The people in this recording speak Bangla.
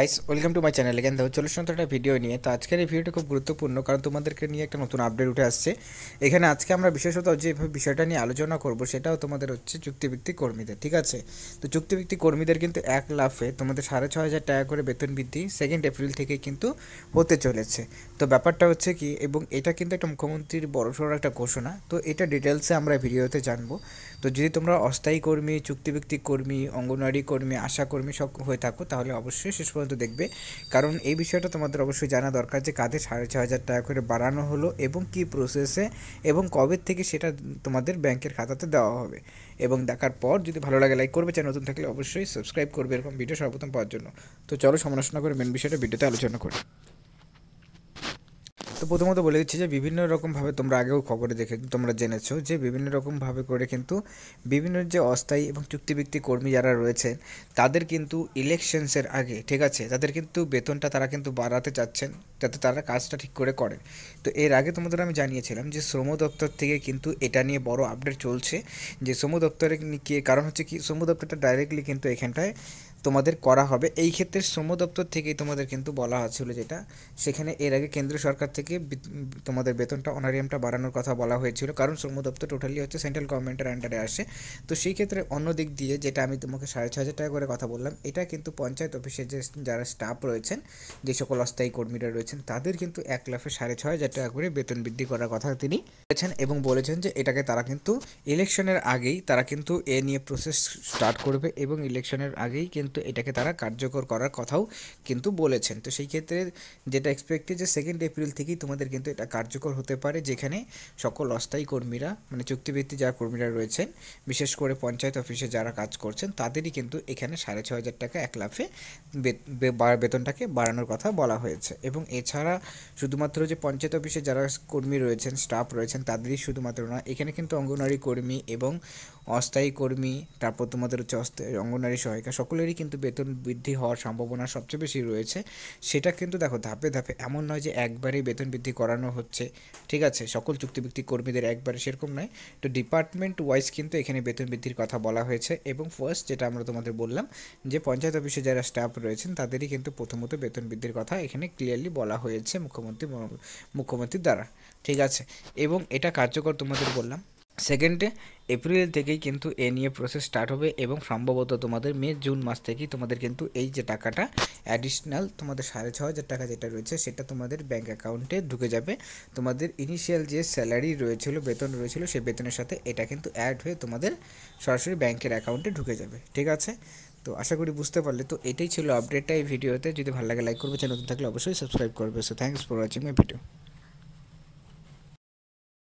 guys welcome to my channel এখান থেকে চল্লিশ শুনতে একটা ভিডিও নিয়ে তো আজকের এই ভিডিওটা খুব গুরুত্বপূর্ণ কারণ তোমাদেরকে নিয়ে একটা নতুন আপডেট উঠে আসছে এখানে আজকে আমরা বিশেষত যে বিষয়টা নিয়ে আলোচনা করব সেটাও তোমাদের হচ্ছে চুক্তিভিত্তিক কর্মীদের ঠিক আছে তো চুক্তিভিত্তিক কর্মীদের কিন্তু এক লাফে তোমাদের সাড়ে ছ হাজার টাকা করে বেতন বৃদ্ধি সেকেন্ড এপ্রিল থেকে কিন্তু হতে চলেছে তো ব্যাপারটা হচ্ছে কি এবং এটা কিন্তু একটা মুখ্যমন্ত্রীর সড়ো একটা ঘোষণা তো এটা ডিটেলসে আমরা ভিডিওতে জানবো তো যদি তোমরা অস্থায়ী কর্মী চুক্তিভিত্তিক কর্মী অঙ্গনওয়াড়ি কর্মী আশা কর্মী সব হয়ে থাকো তাহলে অবশ্যই শেষ পর্যন্ত পর্যন্ত দেখবে কারণ এই বিষয়টা তোমাদের অবশ্যই জানা দরকার যে কাদের সাড়ে ছ হাজার টাকা করে বাড়ানো হলো এবং কি প্রসেসে এবং কবে থেকে সেটা তোমাদের ব্যাংকের খাতাতে দেওয়া হবে এবং দেখার পর যদি ভালো লাগে লাইক করবে চ্যানেল নতুন থাকলে অবশ্যই সাবস্ক্রাইব করবে এরকম ভিডিও সর্বপ্রথম পাওয়ার জন্য তো চলো সমালোচনা করে মেন বিষয়টা ভিডিওতে আলোচনা করি তো প্রথমত বলে দিচ্ছি যে বিভিন্ন রকমভাবে তোমরা আগেও খবরে দেখে তোমরা জেনেছো যে বিভিন্ন রকমভাবে করে কিন্তু বিভিন্ন যে অস্থায়ী এবং চুক্তিভিত্তিক কর্মী যারা রয়েছেন তাদের কিন্তু ইলেকশনসের আগে ঠিক আছে তাদের কিন্তু বেতনটা তারা কিন্তু বাড়াতে চাচ্ছেন যাতে তারা কাজটা ঠিক করে করে তো এর আগে তোমাদের আমি জানিয়েছিলাম যে শ্রম দপ্তর থেকে কিন্তু এটা নিয়ে বড় আপডেট চলছে যে শ্রম দপ্তরে কারণ হচ্ছে কি শ্রম দপ্তরটা ডাইরেক্টলি কিন্তু এখানটায় তোমাদের করা হবে এই ক্ষেত্রে শ্রম দপ্তর থেকেই তোমাদের কিন্তু বলা হয়েছিল যেটা সেখানে এর আগে কেন্দ্রীয় সরকার থেকে তোমাদের বেতনটা অনারিয়ামটা বাড়ানোর কথা বলা হয়েছিল কারণ শ্রম দপ্তর টোটালি হচ্ছে সেন্ট্রাল গভর্নমেন্টের আন্ডারে আসে তো সেই ক্ষেত্রে অন্য দিক দিয়ে যেটা আমি তোমাকে সাড়ে ছ হাজার টাকা করে কথা বললাম এটা কিন্তু পঞ্চায়েত অফিসের যে যারা স্টাফ রয়েছেন যে সকল অস্থায়ী কর্মীরা রয়েছেন তাদের কিন্তু এক লাফে সাড়ে ছ হাজার টাকা করে বেতন বৃদ্ধি করার কথা তিনি বলেছেন এবং বলেছেন যে এটাকে তারা কিন্তু ইলেকশনের আগেই তারা কিন্তু এ নিয়ে প্রসেস স্টার্ট করবে এবং ইলেকশনের আগেই কিন্তু কিন্তু এটাকে তারা কার্যকর করার কথাও কিন্তু বলেছেন তো সেই ক্ষেত্রে যেটা এক্সপেক্টেড যে সেকেন্ড এপ্রিল থেকেই তোমাদের কিন্তু এটা কার্যকর হতে পারে যেখানে সকল অস্থায়ী কর্মীরা মানে চুক্তিভিত্তি যারা কর্মীরা রয়েছেন বিশেষ করে পঞ্চায়েত অফিসে যারা কাজ করছেন তাদেরই কিন্তু এখানে সাড়ে ছ হাজার টাকা এক লাফে বেতনটাকে বাড়ানোর কথা বলা হয়েছে এবং এছাড়া শুধুমাত্র যে পঞ্চায়েত অফিসে যারা কর্মী রয়েছেন স্টাফ রয়েছেন তাদেরই শুধুমাত্র না এখানে কিন্তু অঙ্গনারী কর্মী এবং অস্থায়ী কর্মী তারপর তোমাদের হচ্ছে অস্থায়ী অঙ্গনারী সহায়িকা সকলেরই কিন্তু বেতন বৃদ্ধি হওয়ার সম্ভাবনা সবচেয়ে বেশি রয়েছে সেটা কিন্তু দেখো ধাপে ধাপে এমন নয় যে একবারেই বেতন বৃদ্ধি করানো হচ্ছে ঠিক আছে সকল চুক্তিভিত্তিক কর্মীদের একবারে সেরকম নয় তো ডিপার্টমেন্ট ওয়াইজ কিন্তু এখানে বেতন বৃদ্ধির কথা বলা হয়েছে এবং ফার্স্ট যেটা আমরা তোমাদের বললাম যে পঞ্চায়েত অফিসে যারা স্টাফ রয়েছেন তাদেরই কিন্তু প্রথমত বেতন বৃদ্ধির কথা এখানে ক্লিয়ারলি বলা হয়েছে মুখ্যমন্ত্রী মুখ্যমন্ত্রীর দ্বারা ঠিক আছে এবং এটা কার্যকর তোমাদের বললাম সেকেন্ডে এপ্রিল থেকেই কিন্তু এ নিয়ে প্রসেস স্টার্ট হবে এবং সম্ভবত তোমাদের মে জুন মাস থেকেই তোমাদের কিন্তু এই যে টাকাটা অ্যাডিশনাল তোমাদের সাড়ে ছ হাজার টাকা যেটা রয়েছে সেটা তোমাদের ব্যাঙ্ক অ্যাকাউন্টে ঢুকে যাবে তোমাদের ইনিশিয়াল যে স্যালারি রয়েছিল বেতন রয়েছিল সেই বেতনের সাথে এটা কিন্তু অ্যাড হয়ে তোমাদের সরাসরি ব্যাংকের অ্যাকাউন্টে ঢুকে যাবে ঠিক আছে তো আশা করি বুঝতে পারলে তো এটাই ছিল আপডেটটা এই ভিডিওতে যদি ভালো লাগে লাইক করবে চ্যানেল নতুন থাকলে অবশ্যই সাবস্ক্রাইব করবে so thanks for watching my video